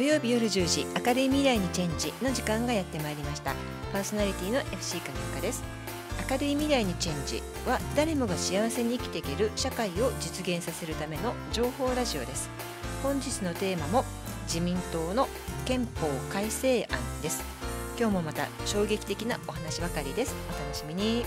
土曜日夜10時明るい未来にチェンジの時間がやってまいりましたパーソナリティの FC 金岡です明るい未来にチェンジは誰もが幸せに生きていける社会を実現させるための情報ラジオです本日のテーマも自民党の憲法改正案です今日もまた衝撃的なお話ばかりですお楽しみに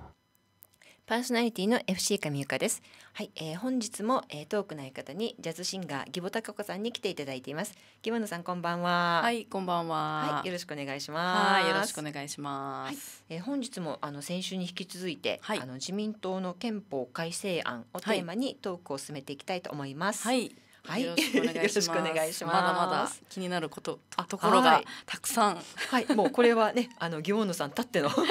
パーソナリティの FC 上由香です。はい、えー、本日も、えー、トークの相方にジャズシンガー義母孝子さんに来ていただいています。義母野さんこんばんは。はい、こんばんは。はい、よろしくお願いします。はい、よろしくお願いします。はい、えー、本日もあの先週に引き続いて、はい、あの自民党の憲法改正案をテーマに、トークを進めていきたいと思います。はいはい、よろしくお願いします。ますまだまだ気になることあところがたくさん、はい、はい、もうこれはね あのギオーヌさんたってのこ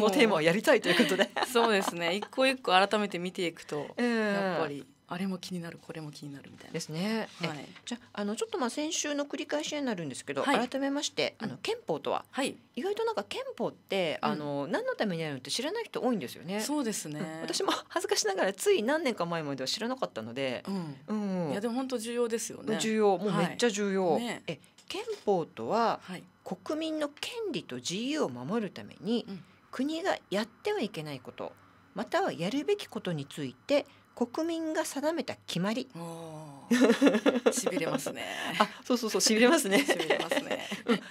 のテーマをやりたいということでそうですね一個一個改めて見ていくと、やっぱりあれも気になるこれも気になるみたいなですね。はい、じゃあのちょっとまあ先週の繰り返しになるんですけど、はい、改めましてあの憲法とは、はい、意外となんか憲法ってあの、うん、何のためにあるって知らない人多いんですよね。そうですね、うん、私も 恥ずかしながらつい何年か前までは知らなかったので、うん、うん、いやでも本当重要ですよね。重要もうめっちゃ重要。ね、え憲法とは、国民の権利と自由を守るために、国がやってはいけないことまたはやるべきことについて国民が定めた決まり。しび れますね。あ、そうそうそうしびれますね。しびれますね。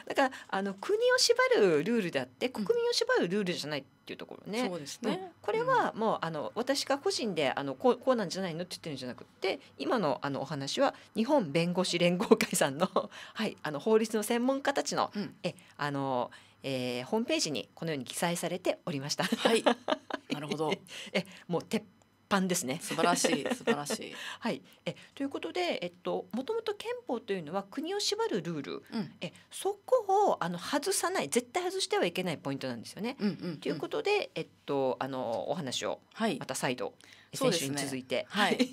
だからあの国を縛るルールであって国民を縛るルールじゃないっていうところね。そうですね。これはもう、あの私が個人であのこうこうなんじゃないのって言ってるんじゃなくて今のあのお話は日本弁護士連合会さんの はいあの法律の専門家たちの、うん、えあの。えー、ホームページにこのように記載されておりました。はい、なるほど。え、もう鉄般ですね。素晴らしい素晴らしい。はいえということで、えっと、もともと憲法というのは国を縛るルール、うん、えそこをあの外さない絶対外してはいけないポイントなんですよね。うんうんうん、ということで、えっと、あのお話をまた再度、はい、先週に続いて。ね、はい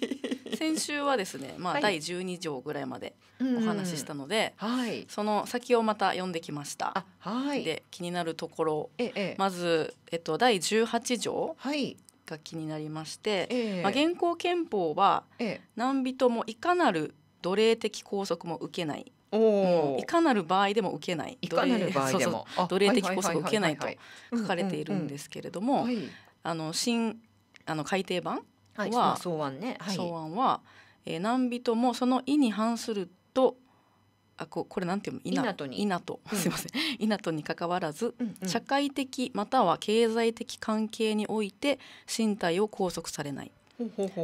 先週はですね、まあ、第12条ぐらいまでお話ししたので、はい、その先をまた読んできました。はい、で気になるところ、ええ、まず、えっと、第18条が気になりまして、えー、まあ、現行憲法は、何人もいかなる奴隷的拘束も受けないおいかなる場合でも受けないいかなる場合でも奴隷的拘束を受けないと書かれているんですけれども新あの改訂版は、はい、草案ね、はい、草案は、えー、何人もその意に反するとあここれなんていうの稲稲に稲と、すいません 稲とに関わらず、うんうん、社会的または経済的関係において身体を拘束されない。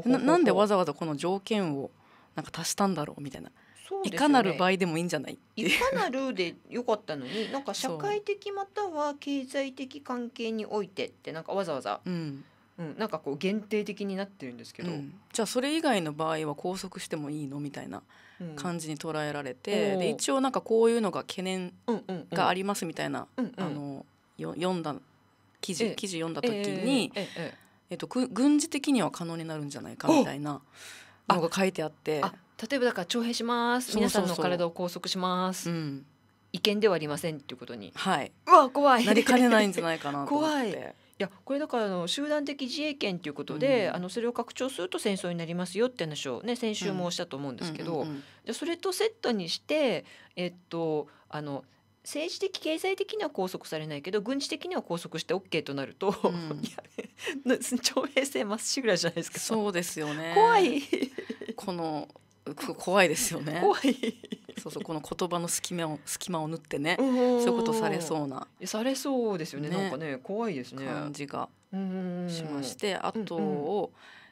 ななんでわざわざこの条件をなんか足したんだろうみたいな。ね、いかなる場合でもいいんじゃないいかなるでよかったのになんか社会的または経済的関係においてってなんかわざわざ、うん、うん、なんかこう限定的になってるんですけど、うん、じゃあそれ以外の場合は拘束してもいいのみたいな感じに捉えられて、うん、で一応なんかこういうのが懸念がありますみたいな、うんうんうん、あのよ読んだ記事、記事読んだ時に、えええっと、軍事的には可能になるんじゃないかみたいなのが書いてあって例えばだから徴兵します皆さんの体を拘束します。違憲ではありませんっていうことに、はい、うわ怖いなりかねないんじゃないかなと思って。怖いやこれだからあの集団的自衛権ということで、うん、あのそれを拡張すると戦争になりますよって話を、ね、先週もおっしゃったと思うんですけど、それとセットにして、えっと、あの政治的経済的には拘束されないけど軍事的には拘束して OK となると、うん、徴 兵制まっしぐらじゃないですかそうですよね怖いこの怖いですよね怖いそうそうこの言葉の隙間を隙間を縫ってね、そういうことされそうなされそうですよね、ね、なんかね怖いですね感じがしましてあとうんうん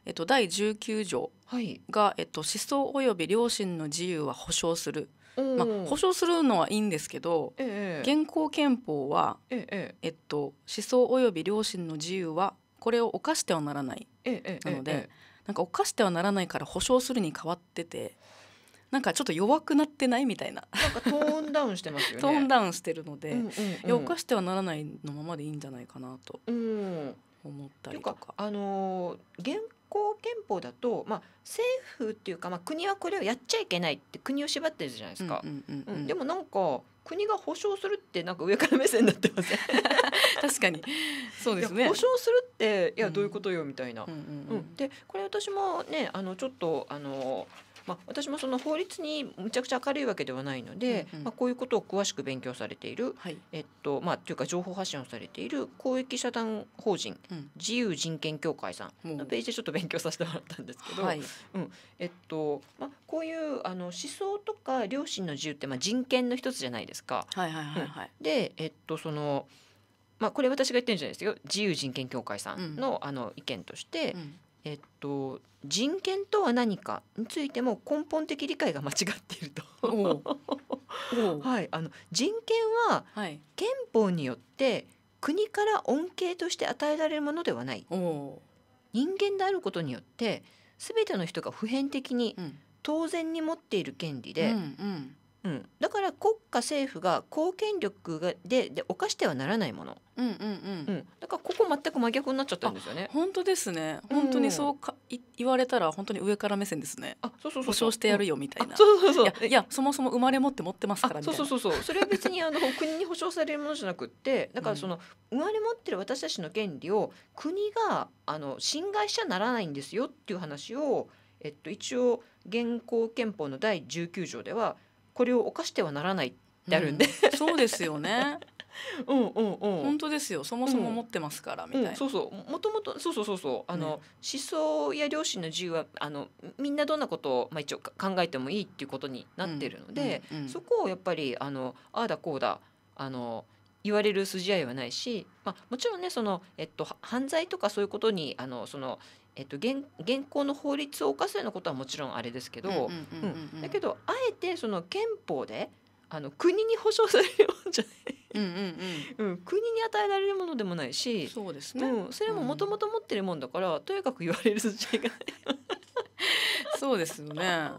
えっと、第十九条が、はい、えっと、思想及び良心の自由は保障する、まあ、保障するのはいいんですけど、ええ、現行憲法は、えええっと、思想及び良心の自由はこれを犯してはならない、ええ、なので、えなんか犯してはならないから保障するに変わってて。なんかちょっと弱くなってないみたいななんかトーンダウンしてますよねトーンダウンしてるので、うんんうん、してはならないのままでいいんじゃないかなと思ったりとか。うん、かあのー、現行憲法だと、まあ、政府っていうか、まあ、国はこれをやっちゃいけないって国を縛ってるじゃないですか。うんうんうんでもなんか国が保障するってなんか上から目線になってません確かにそうですね保証するっていやどういうことよみたいな、うんうんうんうん、でこれ私もねあのちょっとあのまあ、私もその法律にむちゃくちゃ明るいわけではないので、うんうん、まあ、こういうことを詳しく勉強されている、はい、えっとまあ、というか情報発信をされている公益社団法人、うん、自由人権協会さんのページでちょっと勉強させてもらったんですけど、はい、うんえっとまあ、こういうあの思想とか良心の自由って、まあ、人権の一つじゃないですか。はいはいはいはい、で、えっとそのまあ、これ私が言ってるんじゃないですよ自由人権協会さんの,、あの意見として、うん、えっと人権とは何かについても根本的理解が間違っていると はい、あの人権は憲法によって国から恩恵として与えられるものではない。人間であることによってすべての人が普遍的に当然に持っている権利で、うんうん、うん、だから国家政府が公権力でで犯してはならないもの、うんうんうんうん、だからここ全く真逆になっちゃってるんですよね本当ですね本当にそうか、うん、い言われたら本当に上から目線ですねあそうそうそう保証してやるよみたいな、うん、そうそうそういやそもそも生まれ持って持ってますからみたいなそうそうそうそれは別にあの国に保障されるものじゃなくってだからその、生まれ持ってる私たちの権利を国があの侵害しちゃならないんですよっていう話を、えっと、一応現行憲法の第19条では「これを犯してはならないってあるんで、うん、そうですよね うんうんうん本当ですよそもそも持ってますから、みたいな、うん、そうそうもともとそうそうそうそうあの、ね、思想や良心の自由はあのみんなどんなことを、まあ、一応考えてもいいっていうことになってるので、うんうんうん、そこをやっぱりあのああだこうだあの言われる筋合いはないし、まあ、もちろんねその、えっと、犯罪とかそういうことにあのそのえっと、現現行の法律を犯すようなことはもちろんあれですけどだけどあえてその憲法であの国に保障されるものじゃない 国に与えられるものでもないしそうですね、うん、それももともと持ってるもんだから、うん、とにかく言われる筋合いがない。そうですよね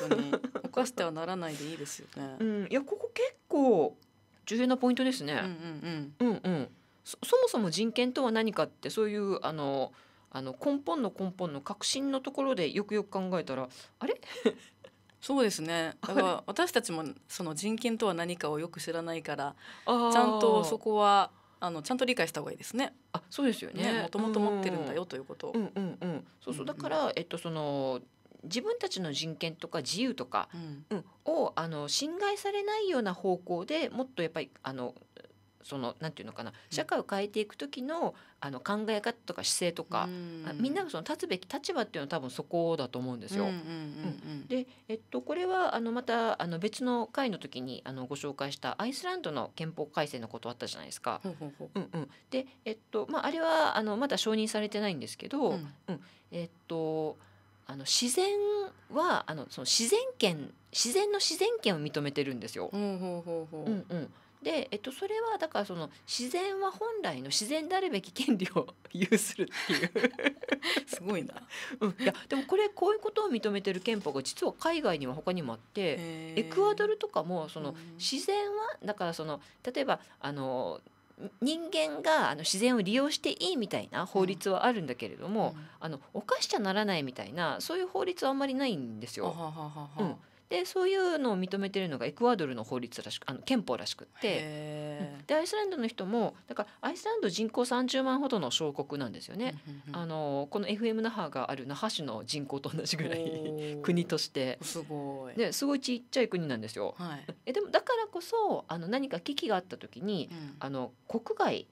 本当に犯してはならないでいいですよね。うん、いやここ結構重要なポイントですね。うんうんうん。うんうん。そもそも人権とは何かってそういうあのあの根本の根本の核心のところでよくよく考えたらあれ そうですねだから私たちもその人権とは何かをよく知らないからちゃんとそこはあのちゃんと理解した方がいいですね。あそうですよねもともと持ってるんだよということ。うんうんそうそうだから、えっと、その自分たちの人権とか自由とか、うん、をあの侵害されないような方向でもっとやっぱりあのそのなんていうのかな社会を変えていく時のあの考え方とか姿勢とか、みんながその立つべき立場っていうのは多分そこだと思うんですよ。で、えっと、これはあのまたあの別の回の時にあのご紹介したアイスランドの憲法改正のことあったじゃないですか。で、えっとまあ、あれはあのまだ承認されてないんですけど、えっとあの自然はあのその自然権自然の自然権を認めてるんですよ。うんうんで、えっと、それはだからその自然は本来の自然であるべき権利を有するっていう すごいな、うん、いやでもこれこういうことを認めてる憲法が実は海外には他にもあってエクアドルとかもその自然はだからその例えばあの人間があの自然を利用していいみたいな法律はあるんだけれども、うん、あの犯しちゃならないみたいなそういう法律はあんまりないんですよ。うん、でそういうのを認めてるのがエクアドルの法律らしくあの憲法らしくってでアイスランドの人もだからアイスランド人口30万ほどの小国なんですよね。あのこの FM 那覇がある那覇市の人口と同じぐらい国としてすごいですごいちっちゃい国なんですよ。はい、えでもだからこそあの何か危機があった時に、うん、あの国外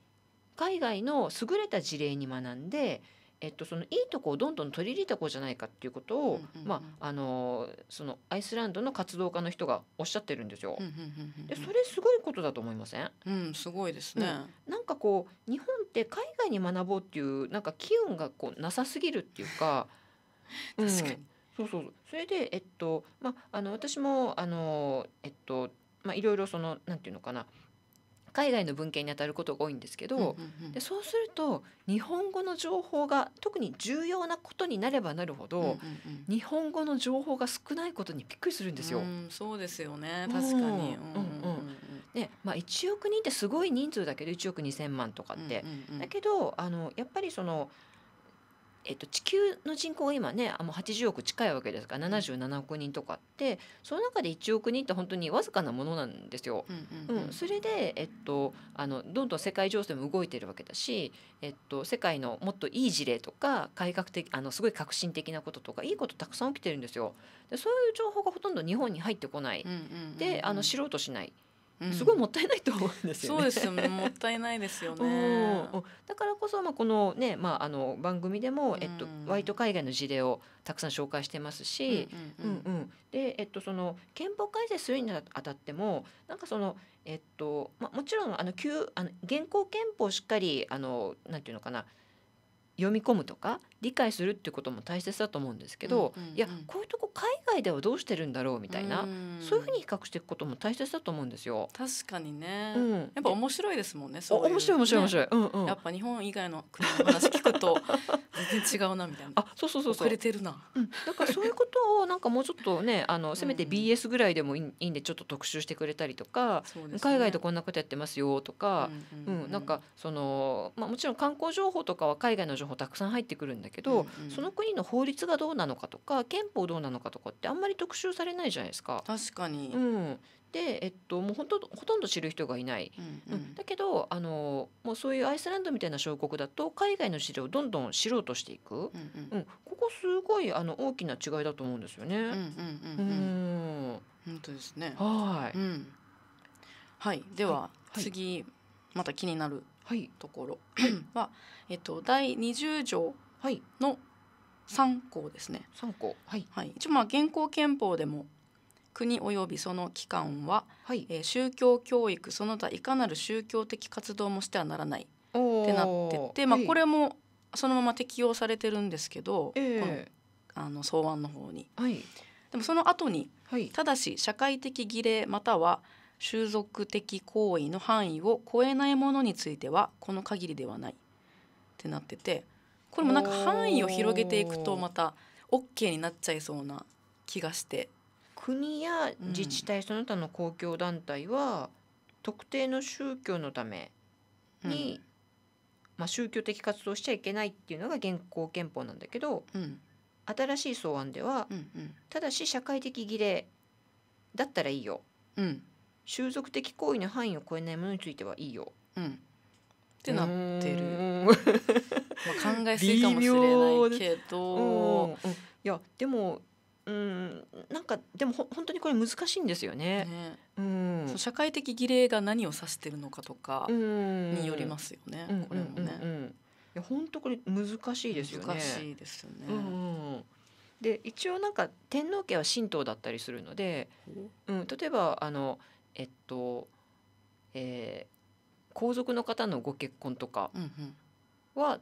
海外の優れた事例に学んでえっと、そのいいとこをどんどん取り入れた子じゃないかっていうことを、まあ、あのそのアイスランドの活動家の人がおっしゃってるんですよ。でそれすごいことだと思いません、うん、すごいですね、うん、なんかこう日本って海外に学ぼうっていうなんか機運がこうなさすぎるっていうか 確かに、うん、そうそうそれで、えっとまあ、あの私もあの、えっとまあ、いろいろそのなんていうのかな海外の文献にあたることが多いんですけど、でそうすると日本語の情報が特に重要なことになればなるほど、日本語の情報が少ないことにびっくりするんですよ。うん、そうですよね確かに、うんうんうんでまあ、1億人ってすごい人数だけど1億2,000万とかって、だけどあのやっぱりそのえっと、地球の人口が今ねあもう80億近いわけですから77億人とかってその中で1億人って本当にわずかなものなんですよ。うん、うんうん、それで、えっと、あのどんどん世界情勢も動いてるわけだし、えっと、世界のもっといい事例とか改革的あのすごい革新的なこととかいいことたくさん起きてるんですよ。でそういう情報がほとんど日本に入ってこない、であの知ろうとしない。すごいもったいないと思うんですよ、ねうん、そうですよね。もったいないですよね だからこそまあこのねまああの番組でも、えっとワイト海外の事例をたくさん紹介してますし、うんうん、うんうん、でえっとその憲法改正するにあたってもなんかそのえっとまあもちろんあの旧あの現行憲法をしっかりあのなんていうのかな読み込むとか理解するっていうことも大切だと思うんですけど、うんうんうん、いやこういうとこ海外ではどうしてるんだろうみたいな、うん、そういうふうに比較していくことも大切だと思うんですよ。確かにね、うん、やっぱ面白いですもんね。そう面白い面白い面白い、ねうんうん、やっぱ日本以外の国の話聞くと 全然違うなみたいな。あそうそうそうそう。遅れてるな、うん。だからそういうことをなんかもうちょっとねあのせめて BS ぐらいでもいいんでちょっと特集してくれたりとか、ね、海外でこんなことやってますよとか、うん、うん、なんかそのまあもちろん観光情報とかは海外の情報報たくさん入ってくるんだけど、うんうん、その国の法律がどうなのかとか憲法どうなのかとかってあんまり特集されないじゃないですか。確かに、うん、で、えっと、もうほとほとんど知る人がいない、うん、うん、だけどあのもうそういうアイスランドみたいな小国だと海外の資料をどんどん知ろうとしていく、うん、うんうん、ここすごいあの大きな違いだと思うんですよね。本当ですねはい、はい、では、はい、次また気になるところは、はい、えっと、第20条の三項ですね。三項はい、はい、一応まあ現行憲法でも国及びその機関は、はい、えー、宗教教育その他いかなる宗教的活動もしてはならないってなってて、まあ、これもそのまま適用されてるんですけど、えー、このあの草案の方に。はい、でもその後に、はい、ただし社会的儀礼または習俗的行為の範囲を超えないものについてはこの限りではないってなっててこれもなんか範囲を広げていくとまた OK になっちゃいそうな気がして国や自治体、その他の公共団体は特定の宗教のために、うん、まあ、宗教的活動しちゃいけないっていうのが現行憲法なんだけど、うん、新しい草案では、うんうん、ただし社会的儀礼だったらいいよ、うん、習俗的行為の範囲を超えないものについてはいいよ。うん、ってなってる。まあ考えすぎかもしれないけど。いやでもうんなんかでもほ本当にこれ難しいんですよね。ねうん、社会的儀礼が何を指してるのかとかによりますよね。うん、これもね。うんいや本当これ難しいですよね。難しいですよね。うん、で一応なんか天皇家は神道だったりするので、うん、例えばあのえっと、えー、皇族の方のご結婚とかは、うんうん、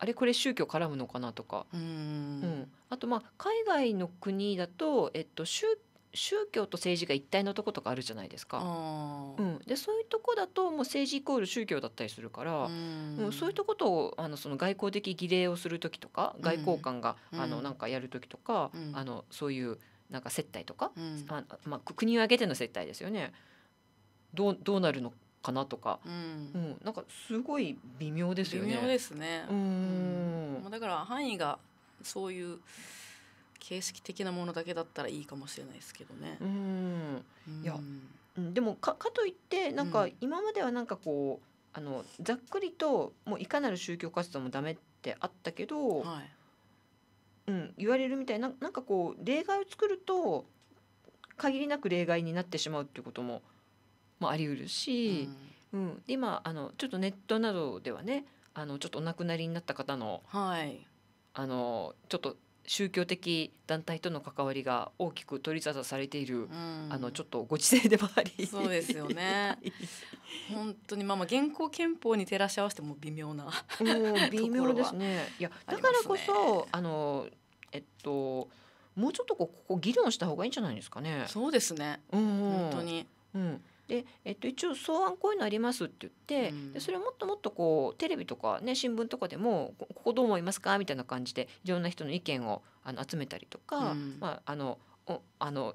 あれこれ宗教絡むのかなとか、うん、うん、あとまあ海外の国だと、えっと、宗宗教と政治が一体のとことかあるじゃないですか、うん、でそういうとこだともう政治イコール宗教だったりするからうん、うん、そういうとことをあのその外交的儀礼をする時とか外交官が、うん、あのなんかやる時とか、うん、あのそういう。なんか接待とか、うん、あまあ、国を挙げての接待ですよねどうどうなるのかなとか、うん、うん、なんかすごい微妙ですよね。微妙ですねうん、まあ、だから範囲がそういう形式的なものだけだったらいいかもしれないですけどね。うんいや、うん、でもかかといってなんか今まではなんかこう、あのざっくりともういかなる宗教活動もダメってあったけど、はい、うん、言われるみたいななんかこう例外を作ると限りなく例外になってしまうっていうことも、まあ、あり得るし、うん、うん、今あのちょっとネットなどではねあのちょっとお亡くなりになった方の,、はい、あのちょっと宗教的団体との関わりが大きく取り沙汰されている、うん、あのちょっとご時世でもありそうですよね 本当にまあまあ現行憲法に照らし合わせても微妙な微妙ですね いやだからこそ、ね、あのえっともうちょっとここ議論した方がいいんじゃないですかね。そうですね、うん、本当に、うんでえっと、一応草案こういうのありますって言って、うん、でそれをもっともっとこうテレビとか、ね、新聞とかでもここどう思いますかみたいな感じでいろんな人の意見をあの集めたりとか、まあ、あのあの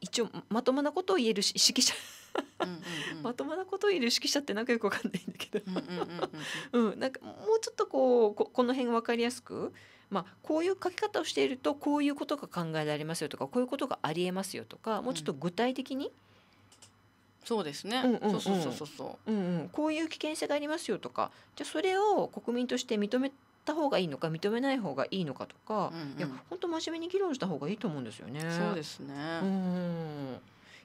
一応まともなことを言える揮者 まともなことを言える揮者ってなんかよくわかんないんだけどうんなんかもうちょっとこうここの辺分かりやすくまあ、こういう書き方をしているとこういうことが考えられますよとかこういうことがありえますよとかもうちょっと具体的に、うん、そうですね、そうそうそううんこういう危険性がありますよとかじゃあそれを国民として認めた方がいいのか認めない方がいいのかとか、うんうん、いや本当真面目に議論した方がいいと思うんですよね。そうですね、うん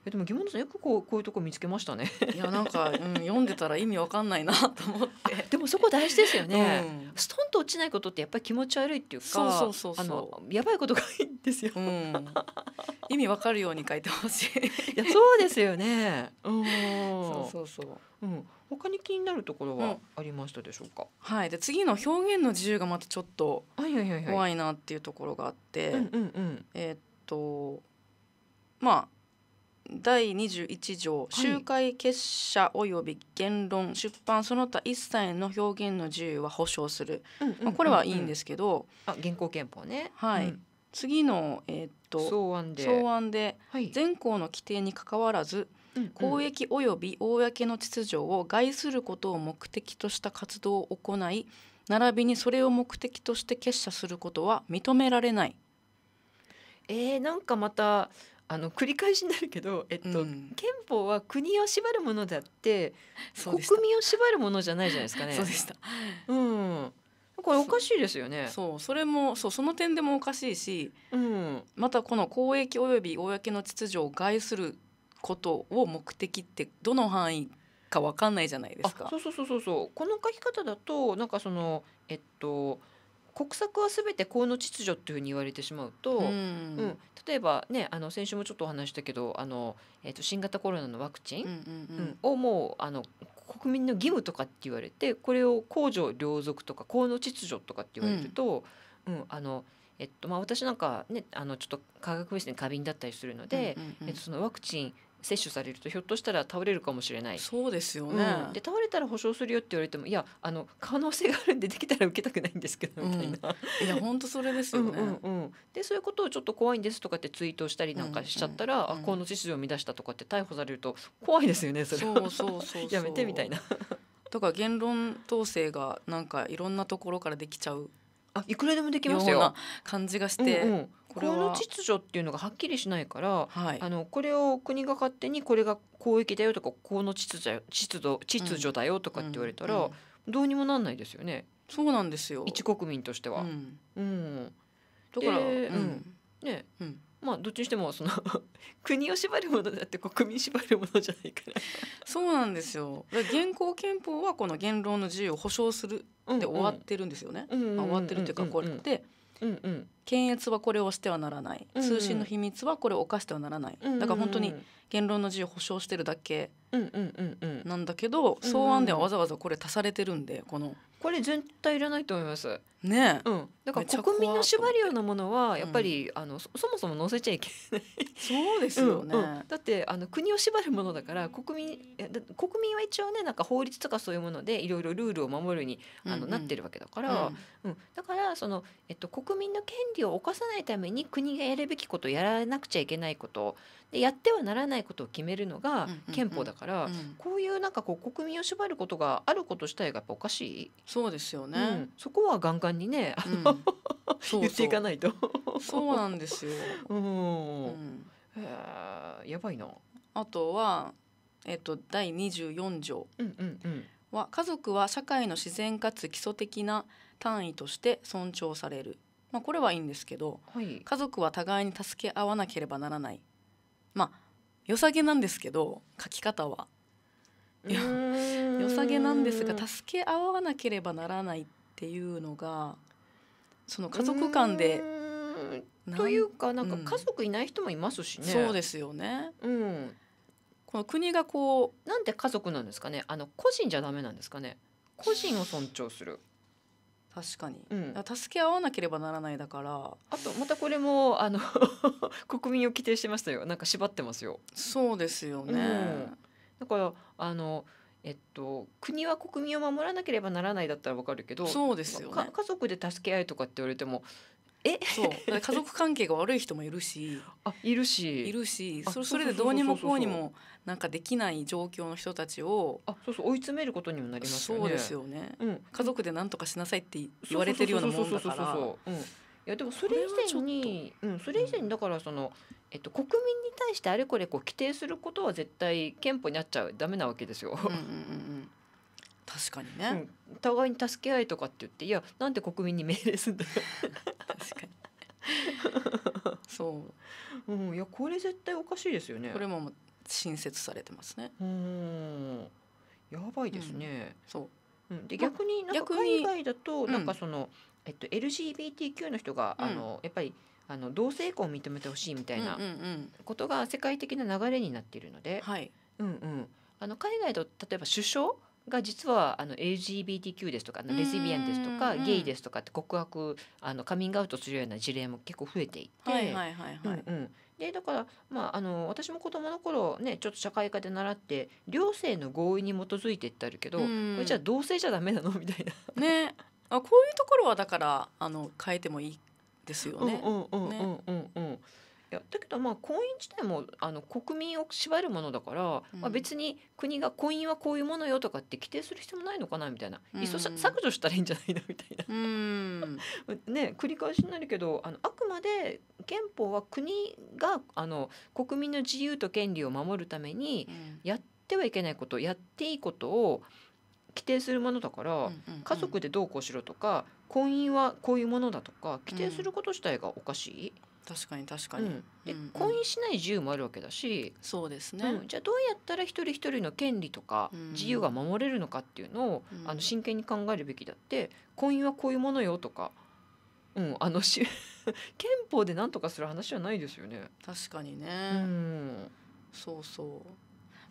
えでも疑問さんよくこうこういうとこ見つけましたね いやなんか、うん、読んでたら意味わかんないなと思ってでもそこ大事ですよね、うん、ストンと落ちないことってやっぱり気持ち悪いっていうかそうそうそうあのやばいことがいいんですよ、うん、意味わかるように書いてほしいいやそうですよねそうそうそううん他に気になるところはありましたでしょうか、うん、はいで次の表現の自由がまたちょっと怖いなっていうところがあってえっとまあ第21条集会結社及び言論、はい、出版その他一切の表現の自由は保障する、これはいいんですけど、あ現行憲法ね、はい、うん、次の、えー、っと草案で草案で、はい、前項の規定にかかわらず公益及び公の秩序を害することを目的とした活動を行い並びにそれを目的として結社することは認められない。えー、なんかまたあの繰り返しになるけど、えっと、うん、憲法は国を縛るものであって国民を縛るものじゃないじゃないですかね。そうでしたうんこれおかしいですよね。そうそれもそうその点でもおかしいし、うん、またこの公益及び公の秩序を害することを目的ってどの範囲かわかんないじゃないですか。そうそうそうそうそうこの書き方だとなんかそのえっと国策は全て公の秩序っていうふうに言われてしまうと、うん、うん、例えば、ね、あの先週もちょっとお話したけどあの、えー、と新型コロナのワクチン、うんをもうあの国民の義務とかって言われてこれを公序良俗とか公の秩序とかって言われると、うんあのえっとまあ、私なんか、ね、あのちょっと化学物質に過敏だったりするので、うんうんうん、えっと、そのワクチン接種されるとひょっとしたら倒れるかもしれないそうですよね、うん、で倒れたら保証するよって言われてもいやあの可能性があるんでできたら受けたくないんですけどみたいな、うん、いや本当それですよねうん、うん、でそういうことをちょっと怖いんですとかってツイートしたりなんかしちゃったら、うんうん、あこの秩序を乱したとかって逮捕されると怖いですよねそれそうそうそう やめてみたいなとか言論統制がなんかいろんなところからできちゃうあいくらでもできますたような感じがして、うんうん、これの秩序っていうのがはっきりしないから、はい、あのこれを国が勝手にこれが公益だよとかこの秩序秩序秩序だよとかって言われたら、うんうん、どうにもなんないですよね。そうなんですよ一国民としては、うんだから、うんね、うん、まあどっちにしてもその 国を縛るものだって国民縛るものじゃないからそうなんですよ現行憲法はこの言論の自由を保障するで終わってるんですよね、うんうん、終わってるっていうかこれで、うんうん、検閲はこれをしてはならない、通信の秘密はこれを犯してはならない、うんうん、だから本当に言論の自由を保障してるだけなんだけど、草案ではわざわざこれ足されてるんでこのこれ絶対いらないと思いますね、うん、だから国民の縛るようなものはやっぱり、うん、あのそもそも載せちゃいけないそうですよね、うんうん、だってあの国を縛るものだから国民え、国民は一応ねなんか法律とかそういうものでいろいろルールを守るにあの、うんうん、なってるわけだから、うん、うん、だからその、えっと、国民の権利を侵さないために国がやるべきことやらなくちゃいけないことでやってはならないことを決めるのが憲法だから、こういうなんかこう国民を縛ることがあること自体がやっぱおかしいそうですよね、うん、そこはガンガンにね、うん、言っていかないとそうなんですよ、うんうん、やばいなあとは、えっと、第24条は、家族は社会の自然かつ基礎的な単位として尊重される」まあ、これはいいんですけど、はい、家族は互いに助け合わなければならないまあ良さげなんですけど書き方は。良さげなんですが助け合わなければならないっていうのがその家族間でというかなんか家族いない人もいますしね。うん、そうですよね、うん、この国がこうなんて家族なんですかねあの個人じゃダメなんですかね個人を尊重する確かに、うん、助け合わなければならないだからあとまたこれもあの 国民を規定してましたよなんか縛ってますよそうですよね、うん、だからあのえっと、国は国民を守らなければならないだったらわかるけどそうですよ、ね、家族で助け合いとかって言われてもえそう家族関係が悪い人もいるしあいるしいるしそそれでどうにもこうにもなんかできない状況の人たちをあそうそう追い詰めることにもなりますよねそうですよね、うん、家族で何とかしなさいって言われてるようなもんだからいやでもそれ以前にうんそれ以前にだからその、えっと、国民に対してあれこれこう規定することは絶対憲法になっちゃダメなわけですよ。うんうんうん確かにね、うん、互いに助け合いとかって言っていやなんで国民に命令すんだ確かにそう、うん、いやこれ絶対おかしいですよねこれも新設されてますねうんやばいですね、うん、そう、うん、で逆になんか海外だとなんかその、えっと、LGBTQ の人が、あのやっぱりあの同性婚を認めてほしいみたいなことが世界的な流れになっているので、うんうん、あの海外だと例えば首相が実はあの LGBTQ ですとかレズビアンですとかゲイですとかって告白あのカミングアウトするような事例も結構増えていて。はいはいはいでだから、まあ、あの私も子供の頃ねちょっと社会科で習って両性の合意に基づいてってあるけど、これじゃあ同性じゃダメなのみたいな。ねあこういうところはだからあの変えてもいいですよね。うんうんうんうんうん、ねいやだけどまあ婚姻自体もあの国民を縛るものだから、うん、まあ、別に国が婚姻はこういうものよとかって規定する必要もないのかなみたいな、うん、いっそ削除したらいいんじゃないのみたいな、うん、ね繰り返しになるけどあのあくまで憲法は国があの国民の自由と権利を守るためにやってはいけないことやっていいことを規定するものだから、うんうんうん、家族でどうこうしろとか婚姻はこういうものだとか規定すること自体がおかしい。確かに確かに、うん、で、うんうん、婚姻しない自由もあるわけだしそうですね、うん、じゃあどうやったら一人一人の権利とか自由が守れるのかっていうのを、うん、あの真剣に考えるべきだって婚姻はこういうものよとか、うん、あのし 憲法で何とかする話はないですよね。確かにね、うん、そうそう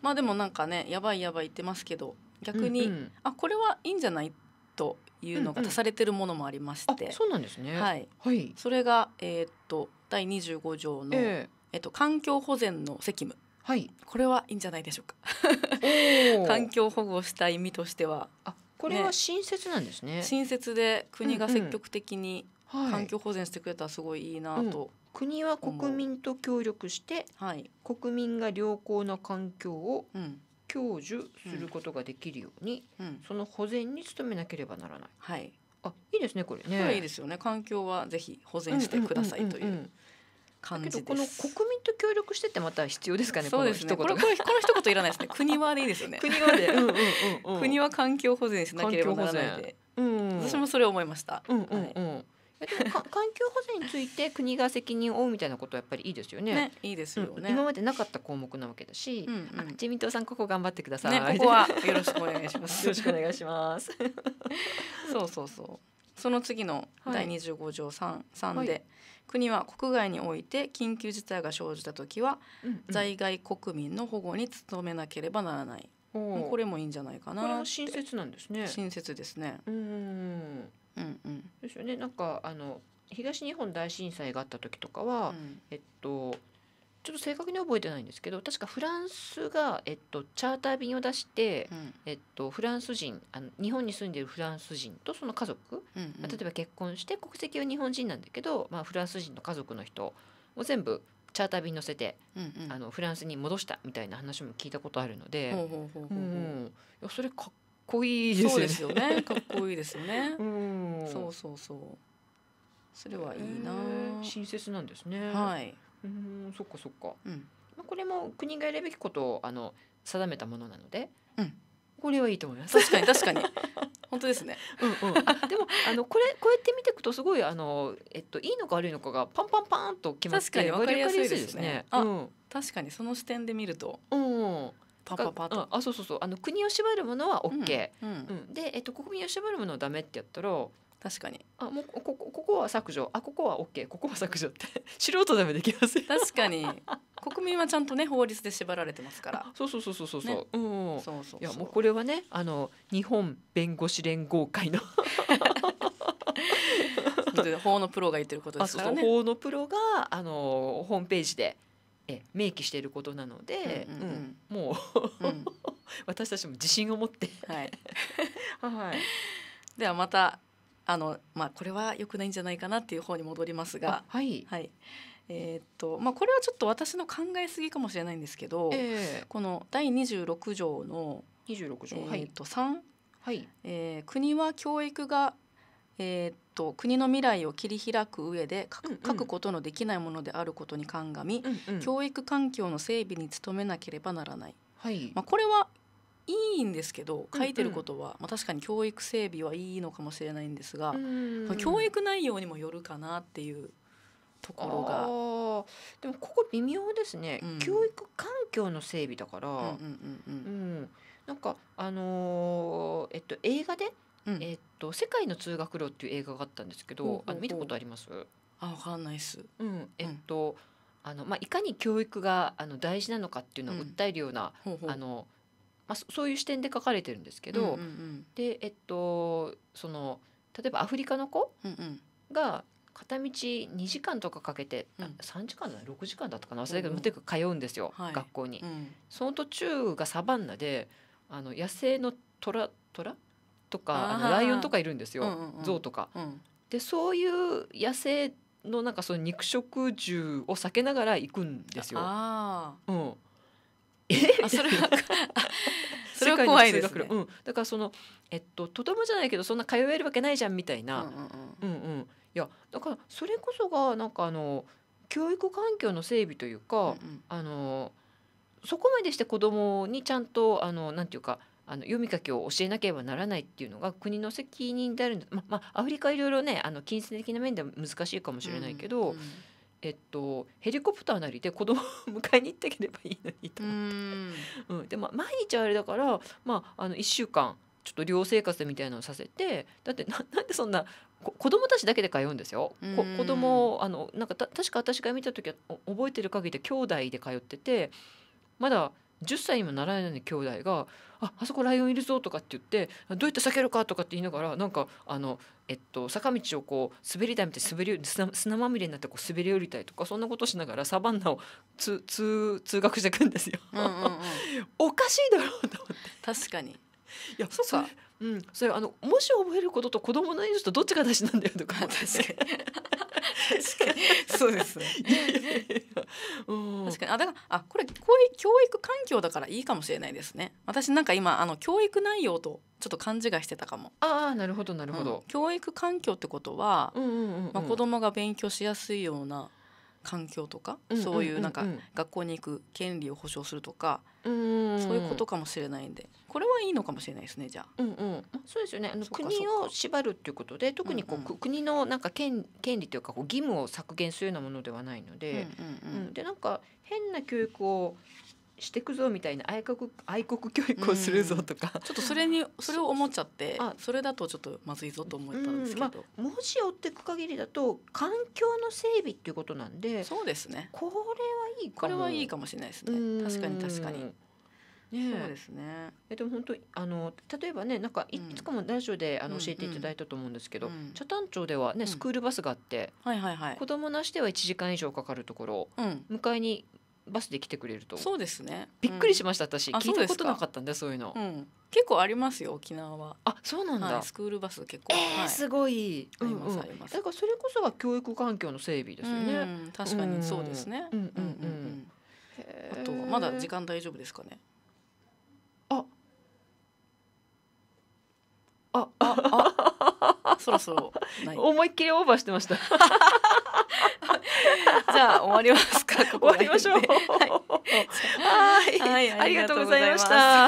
まあでもなんかねやばいやばい言ってますけど逆に、うんうん、あこれはいいんじゃないというのが足されてるものもありまして、うんうん、そうなんですね、はい、はい、それがえー、っと第25条の、えっと、環境保全の責務、はい、これはいいんじゃないでしょうか環境保護をした意味としてはあこれは新設なんですね、ね、新設で国が積極的に環境保全してくれたらすごいいいなと、うん国は国民と協力して、はい、国民が良好な環境を享受することができるように、うん、その保全に努めなければならない。はいあいいですねこれね。これいいですよね環境はぜひ保全してくださいという。感じでこの国民と協力しててまた必要ですかね。そうですね。このこの一言いらないですね。国はでいいですよね。国はで、国は環境保全しなければならないで。私もそれ思いました。うんうんうん。か 環境保全について国が責任を負うみたいなことはやっぱりいいですよね。ねいいですよね、うん、今までなかった項目なわけだし、うんうん、自民党さんここ頑張ってください。ね、ここはよろしくお願いします。よろしくお願いします。そうそうそう。その次の第二十五条三三で、はい、国は国外において緊急事態が生じた時は、うんうん、在外国民の保護に努めなければならない。これもいいんじゃないかな。これも親切なんですね。親切ですね。うん。うんうん、ですよねなんかあの東日本大震災があった時とかは、うん、えっとちょっと正確に覚えてないんですけど確かフランスが、えっと、チャーター便を出して、うん、えっと、フランス人あの日本に住んでるフランス人とその家族、うんうん、例えば結婚して国籍は日本人なんだけど、まあ、フランス人の家族の人を全部チャーター便乗せて、うんうん、あのフランスに戻したみたいな話も聞いたことあるのでそれかっこいいですね。そうですよね。かっこいいですよね。うん、そうそうそう。それはいいな。親切なんですね。はい。うん、そっかそっか。うん、まあこれも国がやるべきことをあの定めたものなので。うん。これはいいと思います。確かに確かに。本当ですね。うんうん。でもあのこれこうやって見ていくとすごいあのえっといいのか悪いのかがパンパンパンと決まって確かにわかりやすいですね。あ、うん、確かにその視点で見ると。うん。パパパと、うん、あそうそうそうあの国を縛るものはオッケーで、えっと、国民を縛るものはダメってやったら確かにあもうここここは削除あここはオッケーここは削除って 素人でもできます確かに国民はちゃんとね法律で縛られてますからそうそうそうそうそうそう、ね、うんそうそういやもうこれはねあの日本弁護士連合会の 法のプロが言ってることですから、ね、法のプロがあのホームページで明記していることなので、うん、うん、もう、うん、私たちも自信を持ってはい、はい、ではまたあの、まあ、これはよくないんじゃないかなっていう方に戻りますがはい、はい、えー、っとまあ、これはちょっと私の考えすぎかもしれないんですけど、えー、この第26条の26条、えー、っと3、はいえー、国は教育がえー、っと国の未来を切り開く上で書くことのできないものであることに鑑み、うんうん、教育環境の整備に努めなければならない。はい、まあ、これはいいんですけど書いてることは、うんうん、まあ、確かに教育整備はいいのかもしれないんですが、うんうん、教育内容にもよるかなっていうところがでもここ微妙ですね、うん、教育環境の整備だから、うんうんうんうん、なんかあのー、えっと映画でうん、えっと「世界の通学路」っていう映画があったんですけど、あの見たことありますあ分かんないっす、うん、えっと、あのまあ、いかに教育があの大事なのかっていうのを訴えるような、うん、あのまあ、そういう視点で書かれてるんですけど、でえっとその例えばアフリカの子が片道2時間とかかけて、うん、3時間だ6時間だったかな忘れたけど、とにかく通うんですよ、はい、学校に、うん、その途中がサバンナであの野生のトラトラとかあのライオンとかいるんですよ、象とか。うん、でそういう野生のなんかその肉食獣を避けながら行くんですよ。あうん、えそれは それ怖いですね、ねうん、だからその、えっと、とてもじゃないけどそんな通えるわけないじゃんみたいな、うんうん、いやだからそれこそがなんかあの教育環境の整備というか、うんうん、あのそこまでして子供にちゃんとあのなんていうかあの読み書きを教えなければならないっていうのが国の責任であるままあアフリカいろいろねあの金銭的な面では難しいかもしれないけど、うんうん、えっと、ヘリコプターなりで子供を迎えに行ってげればいいのにと思って、うん、うん、でも毎日あれだから、まあ、あの1週間ちょっと寮生活みたいなのをさせてだってななんでそんな子供たちだけで通うんですよ。こ子供あのなんかた確か私が見た時は覚えてる限りで兄弟で通っててまだ10歳にもならないのに兄弟がああそこライオンいるぞとかって言ってどうやって避けるかとかって言いながらなんかあの、えっと、坂道をこう滑り台みたいに滑り砂砂まみれになってこう滑り降りたりとかそんなことしながらサバンナを通通通学していくんですよ。うんうんうん、おかしいだろうと思って確かにいやそうかうん、それあのもし覚えることと子供の命とどっちが大事なんだよとか確かに確かにそうですね確かにあだからあこれ教育環境だからいいかもしれないですね私なんか今あの教育内容とちょっと勘違いしてたかもああなるほどなるほど、うん、教育環境ってことは、ま子供が勉強しやすいような環境とか、そういうなんか学校に行く権利を保障するとか、そういうことかもしれないんでこれはいいのかもしれないですねじゃあ。うんうん、そうですよねあの国を縛るっていうことで特にこう、うんうん、国のなんか権権利というかこう義務を削減するようなものではないので、うん、うんうん、でなんか変な教育をしてくぞみたいな愛国愛国教育をするぞとか、うん、ちょっとそれにそれを思っちゃってそれだとちょっとまずいぞと思ったんですけど、うんまあ、もし追っていく限りだと環境の整備っていうことなんでそうですねこれはいいこれはいいかもしれないですね、確かに確かに。ね、そうですね。えでも本当あの例えばねなんかい,、つかもラジオであの教えていただいたと思うんですけど、北谷町ではねスクールバスがあって、はいはいはい、子供なしでは1時間以上かかるところ、うん、迎えにバスで来てくれるとそうですねびっくりしました私、聞いたことなかったんでそういうの、うん。結構ありますよ沖縄はあそうなんだ、スクールバス結構、はい、すごいありますありますだからそれこそは教育環境の整備ですよね、うん、確かにそうですねうんうんうん、あとまだ時間大丈夫ですかねあああ そろそろ思いっきりオーバーしてました じゃあ終わりますか 終わりましょう、はい、はい、ありがとうございました